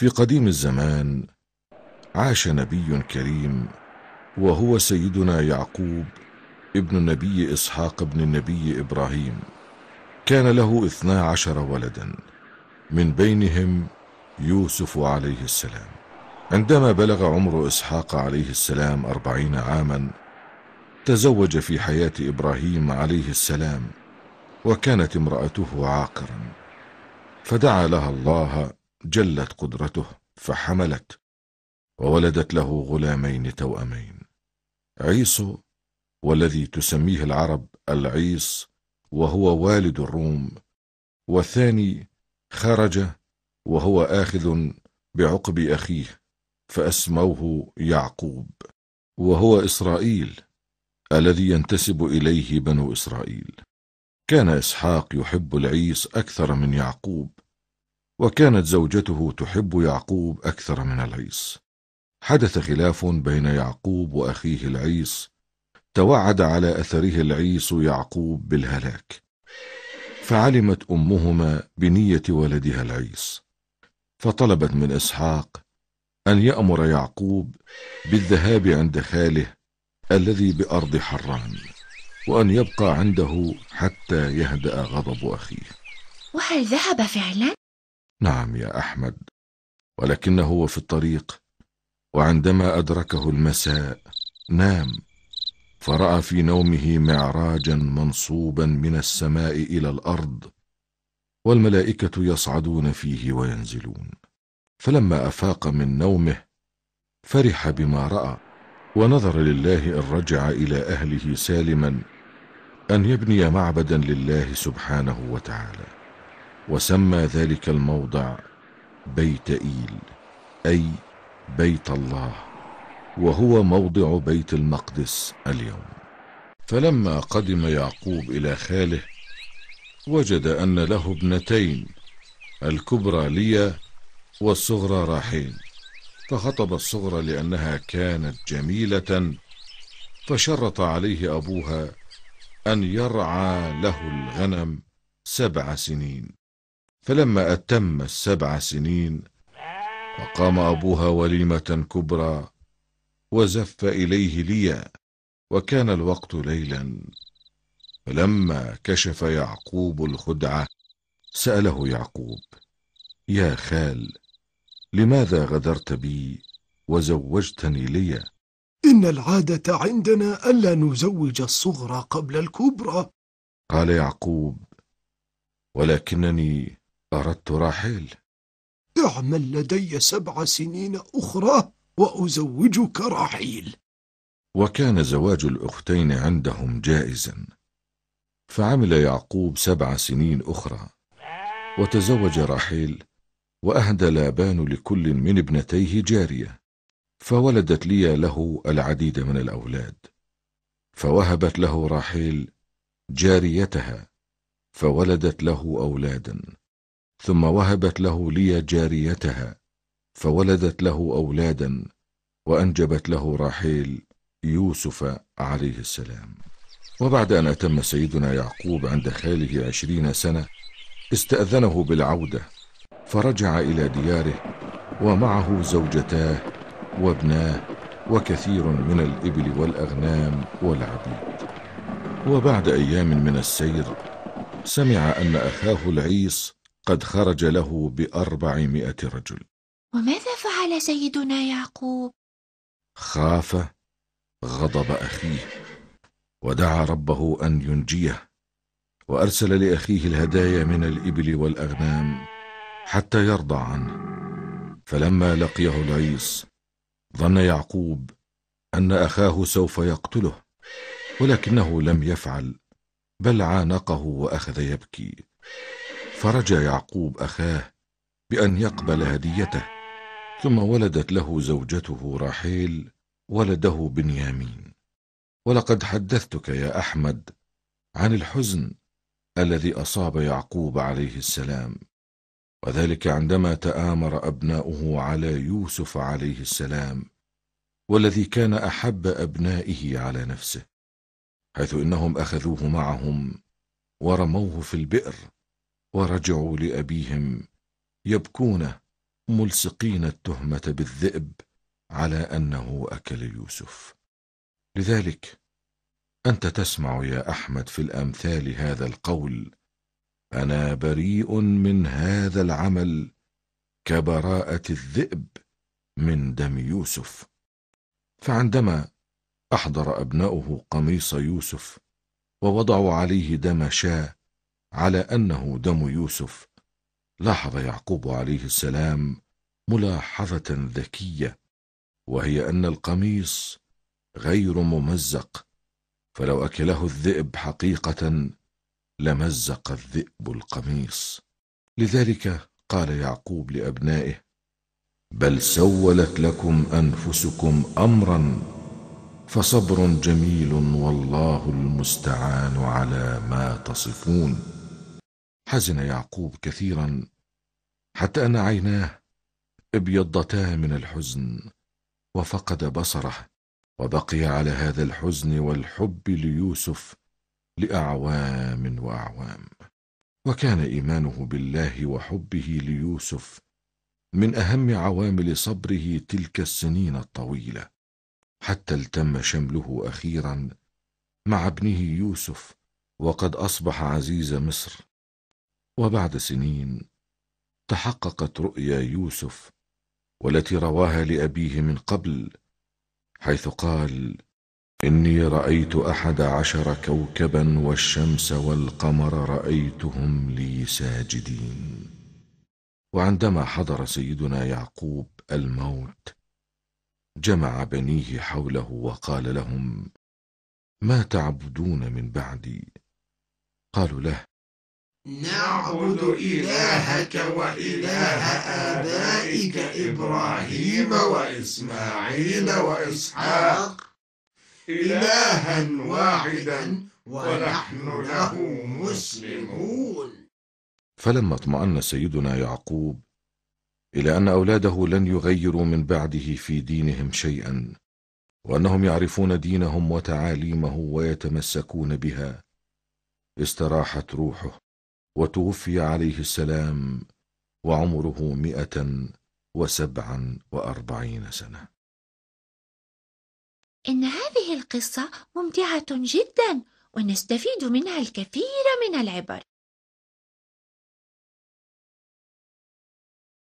في قديم الزمان عاش نبي كريم وهو سيدنا يعقوب ابن النبي إسحاق ابن النبي إبراهيم كان له اثنا عشر ولدا من بينهم يوسف عليه السلام عندما بلغ عمر إسحاق عليه السلام أربعين عاما تزوج في حياة إبراهيم عليه السلام وكانت امرأته عاقرا فدعا لها الله جلت قدرته فحملت وولدت له غلامين توأمين عيسو والذي تسميه العرب العيس وهو والد الروم والثاني خرج وهو آخذ بعقب أخيه فأسموه يعقوب وهو إسرائيل الذي ينتسب إليه بنو إسرائيل كان إسحاق يحب العيس أكثر من يعقوب وكانت زوجته تحب يعقوب أكثر من العيس حدث خلاف بين يعقوب وأخيه العيس توعد على أثره العيس يعقوب بالهلاك فعلمت أمهما بنية ولدها العيس فطلبت من إسحاق أن يأمر يعقوب بالذهاب عند خاله الذي بأرض حران وأن يبقى عنده حتى يهدأ غضب أخيه وهل ذهب فعلا؟ نعم يا أحمد ولكنه في الطريق وعندما أدركه المساء نام فرأى في نومه معراجا منصوبا من السماء إلى الأرض والملائكة يصعدون فيه وينزلون فلما أفاق من نومه فرح بما رأى ونظر لله إن رجع إلى أهله سالما أن يبني معبدا لله سبحانه وتعالى وسمى ذلك الموضع بيت إيل أي بيت الله وهو موضع بيت المقدس اليوم فلما قدم يعقوب إلى خاله وجد أن له ابنتين الكبرى ليا والصغرى راحين فخطب الصغرى لأنها كانت جميلة فشرط عليه أبوها أن يرعى له الغنم سبع سنين فلما أتم السبع سنين أقام أبوها وليمة كبرى وزف إليه ليا وكان الوقت ليلا فلما كشف يعقوب الخدعة سأله يعقوب يا خال لماذا غدرت بي وزوجتني لي إن العادة عندنا ألا نزوج الصغرى قبل الكبرى قال يعقوب ولكنني أردت راحيل اعمل لدي سبع سنين أخرى وأزوجك راحيل وكان زواج الأختين عندهم جائزا فعمل يعقوب سبع سنين أخرى وتزوج راحيل وأهدى لابان لكل من ابنتيه جارية فولدت ليا له العديد من الأولاد فوهبت له راحيل جاريتها فولدت له أولادا ثم وهبت له ليا جاريتها فولدت له أولادا وأنجبت له راحيل يوسف عليه السلام وبعد أن أتم سيدنا يعقوب عند خاله عشرين سنة استأذنه بالعودة فرجع إلى دياره ومعه زوجتاه وابناه وكثير من الإبل والأغنام والعبيد وبعد أيام من السير سمع أن أخاه العيس قد خرج له بأربعمائة رجل وماذا فعل سيدنا يعقوب؟ خاف غضب أخيه ودعا ربه أن ينجيه وأرسل لأخيه الهدايا من الإبل والأغنام حتى يرضى عنه فلما لقيه العيس ظن يعقوب أن أخاه سوف يقتله ولكنه لم يفعل بل عانقه وأخذ يبكي فرجى يعقوب اخاه بان يقبل هديته ثم ولدت له زوجته راحيل ولده بنيامين ولقد حدثتك يا احمد عن الحزن الذي اصاب يعقوب عليه السلام وذلك عندما تامر ابناؤه على يوسف عليه السلام والذي كان احب ابنائه على نفسه حيث انهم اخذوه معهم ورموه في البئر ورجعوا لأبيهم يبكون ملصقين التهمة بالذئب على أنه أكل يوسف لذلك أنت تسمع يا أحمد في الأمثال هذا القول أنا بريء من هذا العمل كبراءة الذئب من دم يوسف فعندما أحضر أبناؤه قميص يوسف ووضعوا عليه دم شاه على أنه دم يوسف لاحظ يعقوب عليه السلام ملاحظة ذكية وهي أن القميص غير ممزق فلو أكله الذئب حقيقة لمزق الذئب القميص لذلك قال يعقوب لأبنائه بل سولت لكم أنفسكم أمرا فصبر جميل والله المستعان على ما تصفون حزن يعقوب كثيرا حتى أن عيناه ابيضتا من الحزن وفقد بصره وبقي على هذا الحزن والحب ليوسف لأعوام وأعوام وكان إيمانه بالله وحبه ليوسف من أهم عوامل صبره تلك السنين الطويلة حتى التم شمله أخيرا مع ابنه يوسف وقد أصبح عزيز مصر وبعد سنين تحققت رؤيا يوسف والتي رواها لأبيه من قبل حيث قال إني رأيت أحد عشر كوكبا والشمس والقمر رأيتهم لي ساجدين وعندما حضر سيدنا يعقوب الموت جمع بنيه حوله وقال لهم ما تعبدون من بعدي قالوا له نعبد إلهك وإله آبائك إبراهيم وإسماعيل وإسحاق إلها واحدا ونحن له مسلمون فلما اطمأن سيدنا يعقوب إلى أن أولاده لن يغيروا من بعده في دينهم شيئا وأنهم يعرفون دينهم وتعاليمه ويتمسكون بها استراحت روحه وتوفي عليه السلام وعمره مئة وسبعا وأربعين سنة إن هذه القصة ممتعة جدا ونستفيد منها الكثير من العبر